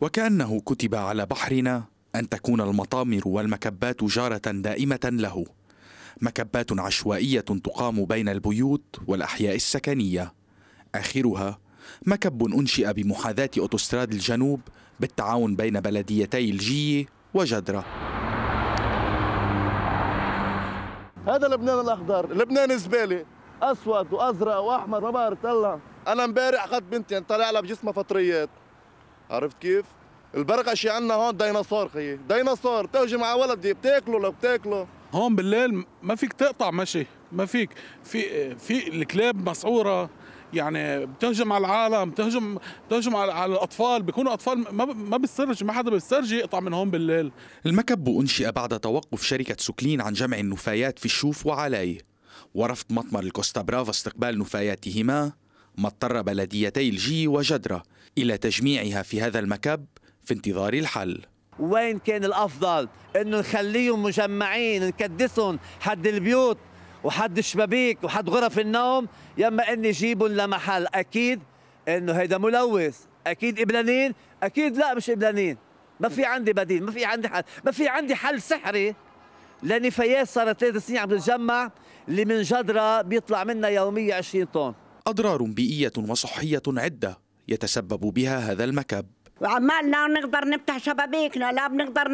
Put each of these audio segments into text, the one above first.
وكأنه كتب على بحرنا أن تكون المطامر والمكبات جارة دائمة له مكبات عشوائية تقام بين البيوت والأحياء السكنية آخرها مكب أنشئ بمحاذاة أوتوستراد الجنوب بالتعاون بين بلديتي الجية وجدرة هذا لبنان الأخضر لبنان زبالة أسود وأزرق وأحمر ما بعرف أنا امبارح أخذت بنتي طلع لها بجسمها فطريات عرفت كيف؟ البرقع شي عندنا هون ديناصور خيي ديناصور بتهجم على ولدي بتاكله لو بتاكله هون بالليل ما فيك تقطع مشي ما فيك في في الكلاب مسعوره يعني بتهجم على العالم بتهجم بتهجم على, على الاطفال بيكونوا اطفال ما ما بيسترجي ما حدا بيسترجي يقطع من هون بالليل المكب انشئ بعد توقف شركه سوكلين عن جمع النفايات في الشوف وعلايه ورفض مطمر الكوستا برافا استقبال نفاياتهما ما اضطر بلديتي الجي وجدرة إلى تجميعها في هذا المكب في انتظار الحل وين كان الأفضل أنه نخليهم مجمعين نكدسهم حد البيوت وحد الشبابيك وحد غرف النوم يما أني جيبهم لمحل أكيد أنه هيدا ملوث أكيد إبلانين أكيد لا مش إبلانين ما في عندي بديل ما في عندي حل ما في عندي حل سحري لاني فياس ثلاث سنين عم تتجمع اللي من جدره بيطلع منها يوميا 20 طن أضرار بيئية وصحية عدة يتسبب بها هذا المكب عمال لا نقدر نفتح شبابيكنا لا بنقدر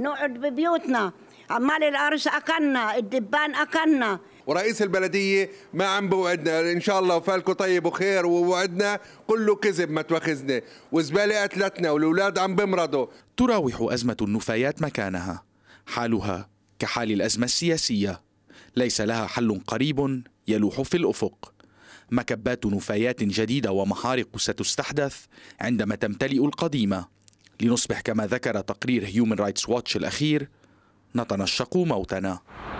نقعد ببيوتنا عمال الأرس اكلنا الدبان اكلنا ورئيس البلديه ما عم بوعدنا ان شاء الله وفالكو طيب وخير ووعدنا كله كذب ما توخزنا وزباله قتلتنا والاولاد عم بمرضوا تراوح ازمه النفايات مكانها حالها كحال الازمه السياسيه ليس لها حل قريب يلوح في الافق مكبات نفايات جديدة ومحارق ستستحدث عندما تمتلئ القديمة لنصبح كما ذكر تقرير هيومن رايتس واتش الأخير نتنشق موتنا